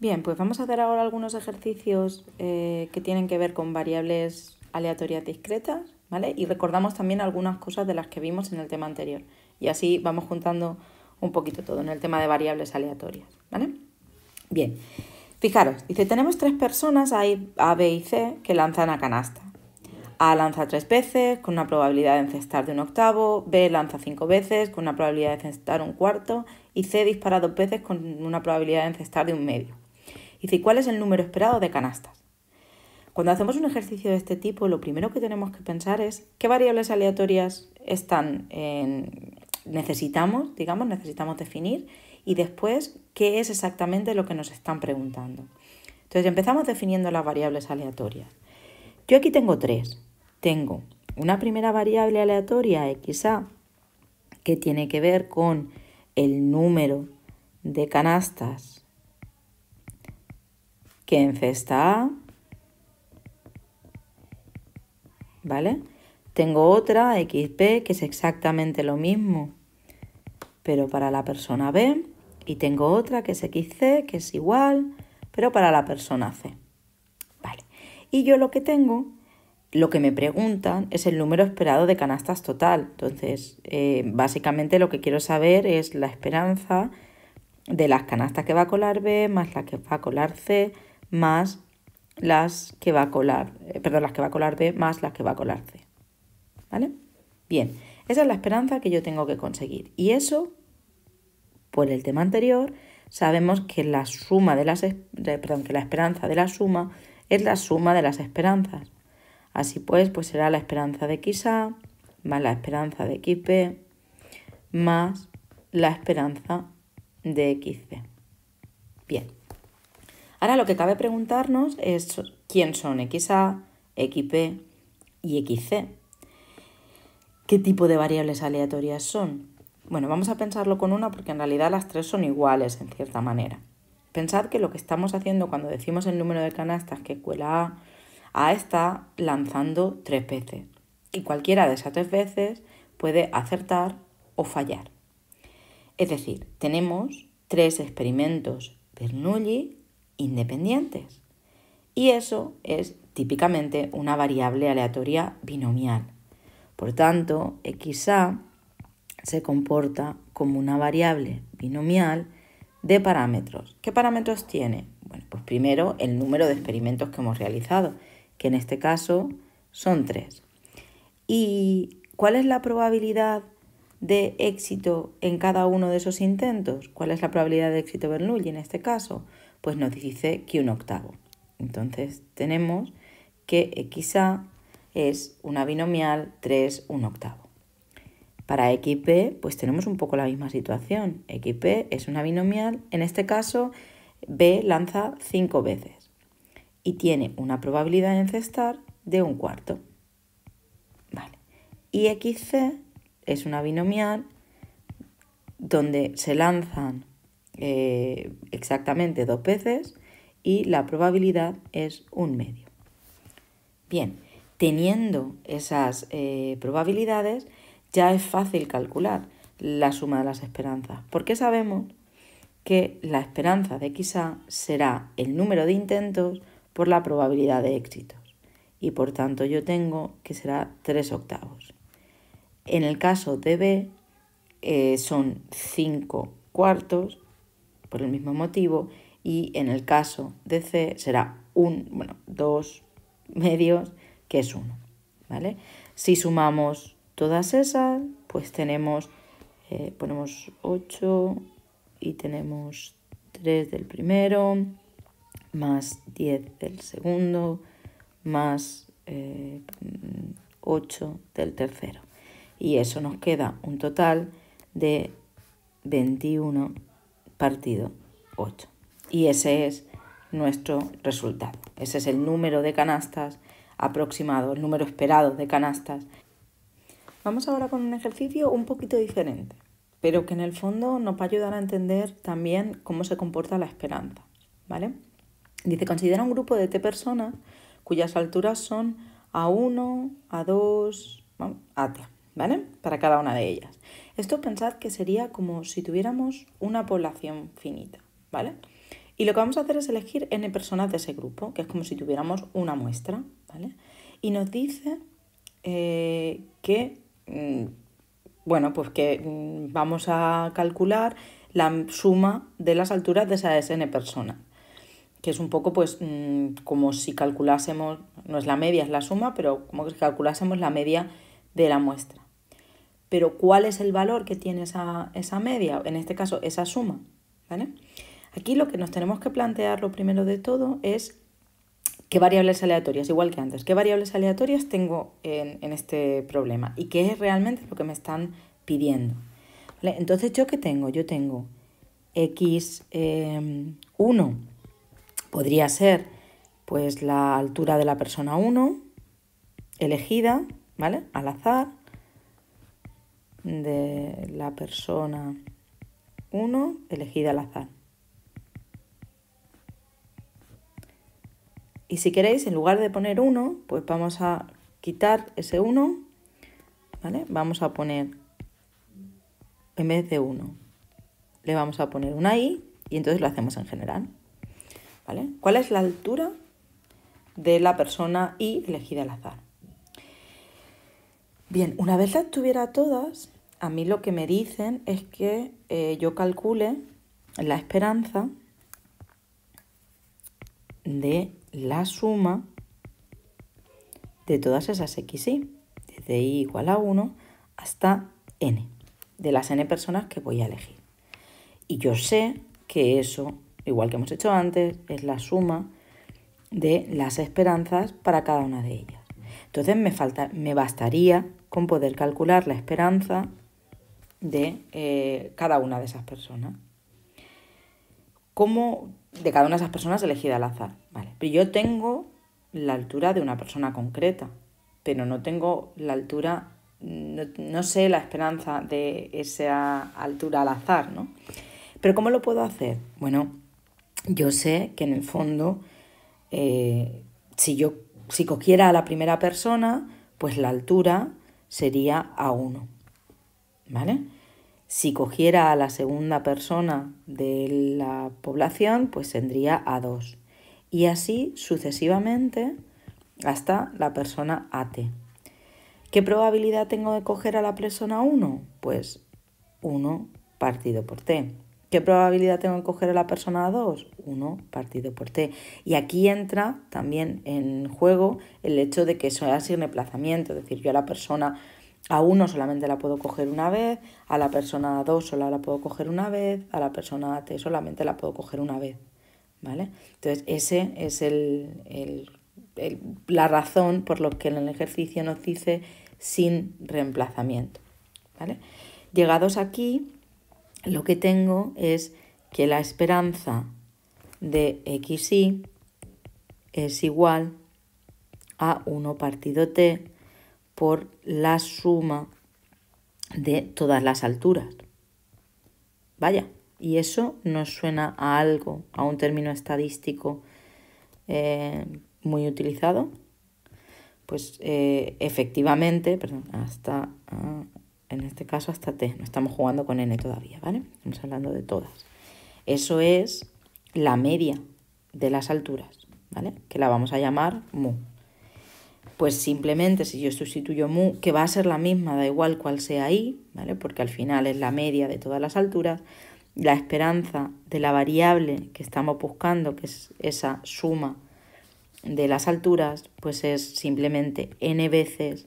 Bien, pues vamos a hacer ahora algunos ejercicios eh, que tienen que ver con variables aleatorias discretas, ¿vale? Y recordamos también algunas cosas de las que vimos en el tema anterior. Y así vamos juntando un poquito todo en el tema de variables aleatorias, ¿vale? Bien, fijaros, dice, tenemos tres personas, A, B y C, que lanzan a canasta. A lanza tres veces, con una probabilidad de encestar de un octavo, B lanza cinco veces, con una probabilidad de encestar un cuarto, y C dispara dos veces, con una probabilidad de encestar de un medio. Dice, ¿cuál es el número esperado de canastas? Cuando hacemos un ejercicio de este tipo, lo primero que tenemos que pensar es qué variables aleatorias necesitamos, digamos, necesitamos definir y después qué es exactamente lo que nos están preguntando. Entonces empezamos definiendo las variables aleatorias. Yo aquí tengo tres. Tengo una primera variable aleatoria, XA, que tiene que ver con el número de canastas que C está. ¿Vale? Tengo otra XP que es exactamente lo mismo, pero para la persona B. Y tengo otra que es XC, que es igual, pero para la persona C. Vale. Y yo lo que tengo, lo que me preguntan es el número esperado de canastas total. Entonces, eh, básicamente lo que quiero saber es la esperanza de las canastas que va a colar B más la que va a colar C más las que va a colar, eh, perdón, las que va a colar B más las que va a colar C. ¿Vale? Bien, esa es la esperanza que yo tengo que conseguir. Y eso, por el tema anterior, sabemos que la suma de las, que la esperanza de la suma es la suma de las esperanzas. Así pues, pues será la esperanza de XA más la esperanza de XP más la esperanza de XC. Bien. Ahora lo que cabe preguntarnos es quién son XA, XP y XC. ¿Qué tipo de variables aleatorias son? Bueno, vamos a pensarlo con una porque en realidad las tres son iguales en cierta manera. Pensad que lo que estamos haciendo cuando decimos el número de canastas que cuela A, A está lanzando tres veces. Y cualquiera de esas tres veces puede acertar o fallar. Es decir, tenemos tres experimentos Bernoulli independientes. Y eso es típicamente una variable aleatoria binomial. Por tanto, XA se comporta como una variable binomial de parámetros. ¿Qué parámetros tiene? Bueno, pues primero el número de experimentos que hemos realizado, que en este caso son tres. ¿Y cuál es la probabilidad de éxito en cada uno de esos intentos? ¿Cuál es la probabilidad de éxito Bernoulli en este caso? pues nos dice que un octavo. Entonces tenemos que XA es una binomial 3, un octavo. Para XP, pues tenemos un poco la misma situación. XP es una binomial, en este caso B lanza 5 veces y tiene una probabilidad de encestar de un cuarto. Y XC es una binomial donde se lanzan eh, exactamente dos veces y la probabilidad es un medio. Bien, teniendo esas eh, probabilidades ya es fácil calcular la suma de las esperanzas, porque sabemos que la esperanza de XA será el número de intentos por la probabilidad de éxitos. Y por tanto yo tengo que será 3 octavos. En el caso de B eh, son 5 cuartos por el mismo motivo y en el caso de C será un, dos medios que es uno. ¿vale? Si sumamos todas esas, pues tenemos, eh, ponemos 8 y tenemos 3 del primero, más 10 del segundo, más 8 eh, del tercero. Y eso nos queda un total de 21 partido 8. Y ese es nuestro resultado. Ese es el número de canastas aproximado, el número esperado de canastas. Vamos ahora con un ejercicio un poquito diferente, pero que en el fondo nos va a ayudar a entender también cómo se comporta la esperanza. ¿Vale? Dice, considera un grupo de T personas cuyas alturas son A1, A2, a T, ¿vale? Para cada una de ellas. Esto pensad que sería como si tuviéramos una población finita, ¿vale? Y lo que vamos a hacer es elegir n personas de ese grupo, que es como si tuviéramos una muestra, ¿vale? Y nos dice eh, que, mm, bueno, pues que mm, vamos a calcular la suma de las alturas de esas n personas, que es un poco pues mm, como si calculásemos, no es la media, es la suma, pero como si calculásemos la media de la muestra pero cuál es el valor que tiene esa, esa media, en este caso esa suma. ¿vale? Aquí lo que nos tenemos que plantear lo primero de todo es qué variables aleatorias, igual que antes, qué variables aleatorias tengo en, este problema y qué es realmente lo que me están pidiendo. Entonces, ¿yo qué tengo? Yo tengo x1, eh, podría ser pues la altura de la persona 1 elegida, ¿vale? Al azar, de la persona 1 elegida al azar. Y si queréis, en lugar de poner 1, pues vamos a quitar ese 1, ¿vale? Vamos a poner, en vez de 1, le vamos a poner una i y entonces lo hacemos en general, ¿vale? ¿Cuál es la altura de la persona i elegida al azar? Bien, una vez las tuviera todas, a mí lo que me dicen es que eh, yo calcule la esperanza de la suma de todas esas xy, desde i igual a 1 hasta n, de las n personas que voy a elegir. Y yo sé que eso, igual que hemos hecho antes, es la suma de las esperanzas para cada una de ellas. Entonces me, falta, me bastaría con poder calcular la esperanza de eh, cada una de esas personas. ¿Cómo de cada una de esas personas elegida al azar? pero yo tengo la altura de una persona concreta, pero no tengo la altura, no, sé la esperanza de esa altura al azar, ¿no? Pero ¿cómo lo puedo hacer? Bueno, yo sé que en el fondo, eh, si yo si cogiera a la primera persona, pues la altura sería a 1. ¿Vale? Si cogiera a la segunda persona de la población, pues tendría a 2. Y así sucesivamente hasta la persona AT. ¿Qué probabilidad tengo de coger a la persona 1? Pues 1 partido por T. ¿Qué probabilidad tengo de coger a la persona 2? 1 partido por t. Y aquí entra también en juego el hecho de que eso sin emplazamiento, es decir, yo a la persona a 1 solamente la puedo coger una vez, a la persona a 2 solo la puedo coger una vez, a la persona T solamente la puedo coger una vez. ¿Vale? Entonces, ese es el, la razón por la que en el ejercicio nos dice sin reemplazamiento. ¿Vale? Llegados aquí, lo que tengo es que la esperanza de xy es igual a 1 partido t por la suma de todas las alturas. Vaya, y eso nos suena a algo, a un término estadístico eh, muy utilizado. Pues eh, efectivamente, perdón, hasta... Ah, en este caso hasta T, no estamos jugando con N todavía, ¿vale? Estamos hablando de todas. Eso es la media de las alturas, ¿vale? Que la vamos a llamar mu. Pues simplemente si yo sustituyo mu, que va a ser la misma, da igual cuál sea i, ¿vale? Porque al final es la media de todas las alturas, la esperanza de la variable que estamos buscando, que es esa suma de las alturas, pues es simplemente n veces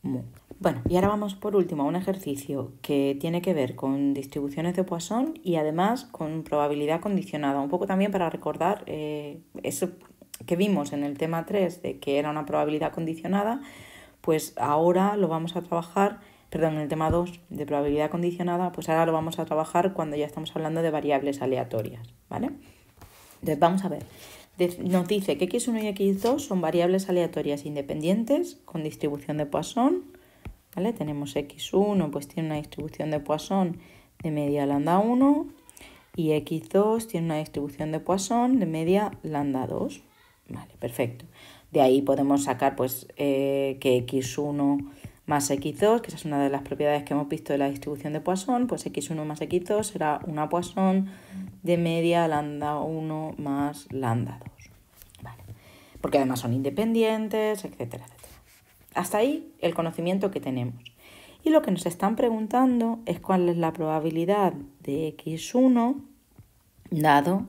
mu. Bueno, y ahora vamos por último a un ejercicio que tiene que ver con distribuciones de Poisson y además con probabilidad condicionada, un poco también para recordar eh, eso que vimos en el tema 3 de que era una probabilidad condicionada, pues ahora lo vamos a trabajar, perdón, en el tema 2 de probabilidad condicionada, pues ahora lo vamos a trabajar cuando ya estamos hablando de variables aleatorias, ¿vale? Entonces vamos a ver nos dice que x1 y x2 son variables aleatorias independientes con distribución de Poisson tenemos X1, pues tiene una distribución de Poisson de media lambda 1 y X2 tiene una distribución de Poisson de media lambda 2. Vale, perfecto. De ahí podemos sacar pues, eh, que X1 más X2, que esa es una de las propiedades que hemos visto de la distribución de Poisson, pues X1 más X2 será una Poisson de media lambda 1 más lambda 2. Vale. Porque además son independientes, etcétera. Hasta ahí el conocimiento que tenemos. Y lo que nos están preguntando es cuál es la probabilidad de x1 dado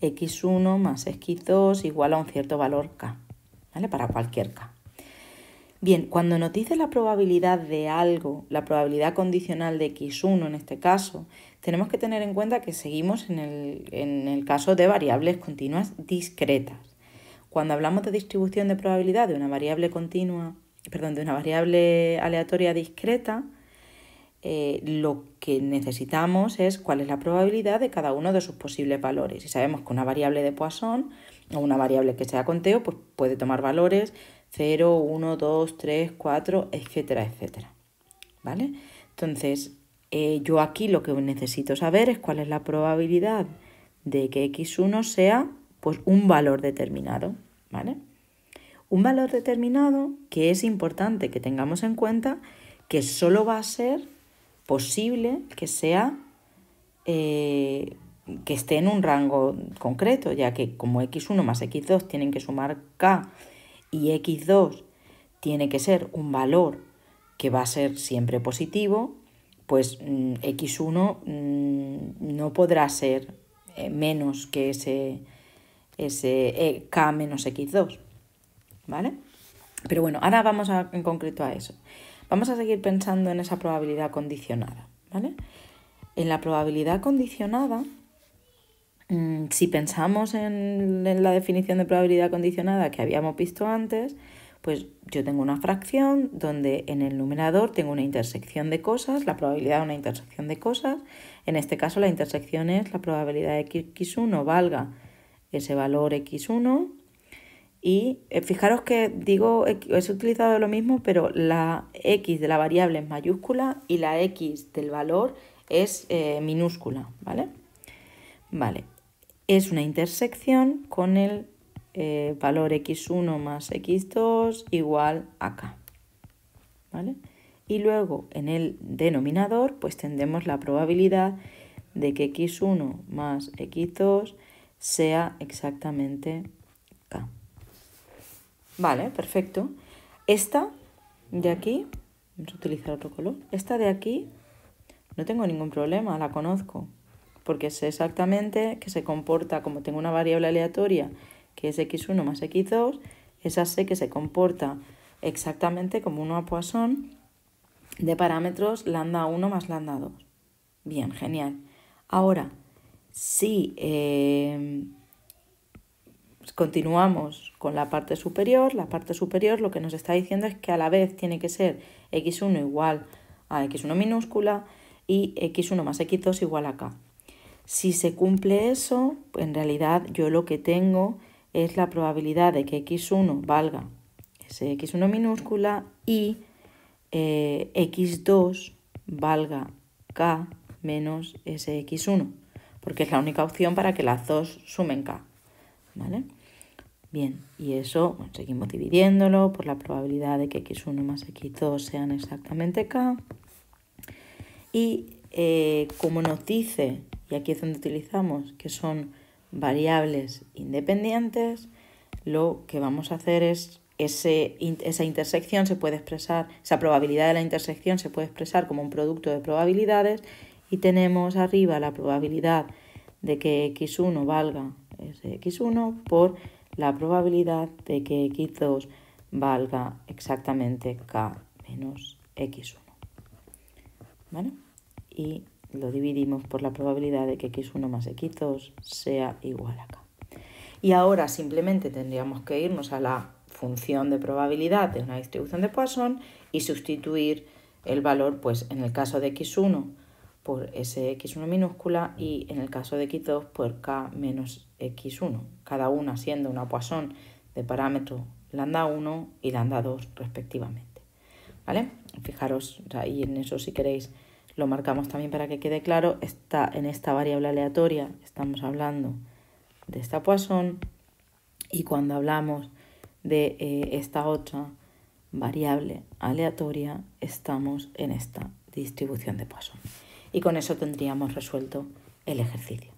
x1 más x2 igual a un cierto valor k, ¿vale? Para cualquier k. Bien, cuando nos dice la probabilidad de algo, la probabilidad condicional de x1 en este caso, tenemos que tener en cuenta que seguimos en el, en el caso de variables continuas discretas. Cuando hablamos de distribución de probabilidad de una variable continua perdón, de una variable aleatoria discreta, eh, lo que necesitamos es cuál es la probabilidad de cada uno de sus posibles valores. y sabemos que una variable de Poisson o una variable que sea conteo, pues puede tomar valores 0, 1, 2, 3, 4, etcétera, etcétera. ¿Vale? Entonces, eh, yo aquí lo que necesito saber es cuál es la probabilidad de que x1 sea pues, un valor determinado. ¿Vale? un valor determinado que es importante que tengamos en cuenta que solo va a ser posible que sea eh, que esté en un rango concreto, ya que como x1 más x2 tienen que sumar k y x2 tiene que ser un valor que va a ser siempre positivo, pues mm, x1 mm, no podrá ser eh, menos que ese, ese eh, k menos x2. ¿vale? Pero bueno, ahora vamos en concreto a eso. Vamos a seguir pensando en esa probabilidad condicionada, En la probabilidad condicionada, mm, si pensamos en, en la definición de probabilidad condicionada que habíamos visto antes, pues yo tengo una fracción donde en el numerador tengo una intersección de cosas, la probabilidad de una intersección de cosas. En este caso la intersección es la probabilidad de que x1 valga ese valor x1 y eh, fijaros que digo, es eh, utilizado lo mismo, pero la x de la variable es mayúscula y la x del valor es eh, minúscula, ¿vale? Vale, es una intersección con el valor x1 más x2 igual a k, ¿vale? Y luego en el denominador pues tendremos la probabilidad de que x1 más x2 sea exactamente Vale, perfecto. Esta de aquí, vamos a utilizar otro color. Esta de aquí, no tengo ningún problema, la conozco. Porque sé exactamente que se comporta, como tengo una variable aleatoria, que es x1 más x2, esa sé que se comporta exactamente como una Poisson de parámetros lambda 1 más lambda 2. Bien, genial. Ahora, si eh, continuamos con la parte superior. La parte superior lo que nos está diciendo es que a la vez tiene que ser x1 igual a x1 minúscula y x1 más x2 igual a k. Si se cumple eso, en realidad yo lo que tengo es la probabilidad de que x1 valga ese x1 minúscula y eh, x2 valga k menos ese x1, porque es la única opción para que las dos sumen k. ¿vale? Bien, y eso seguimos dividiéndolo por la probabilidad de que x1 más x2 sean exactamente k. Y eh, como nos dice, y aquí es donde utilizamos, que son variables independientes, lo que vamos a hacer es ese, esa intersección se puede expresar, esa probabilidad de la intersección se puede expresar como un producto de probabilidades y tenemos arriba la probabilidad de que x1 valga es x1 por la probabilidad de que x2 valga exactamente k menos x1. Y lo dividimos por la probabilidad de que x1 más x2 sea igual a k. Y ahora simplemente tendríamos que irnos a la función de probabilidad de una distribución de Poisson y sustituir el valor, pues en el caso de x1 por sx1 minúscula y en el caso de x2 por k menos x1, cada una siendo una poisson de parámetro lambda 1 y lambda 2 respectivamente. ¿Vale? Fijaros, y en eso si queréis lo marcamos también para que quede claro, está en esta variable aleatoria estamos hablando de esta poisson y cuando hablamos de eh, esta otra variable aleatoria estamos en esta distribución de Poisson y con eso tendríamos resuelto el ejercicio.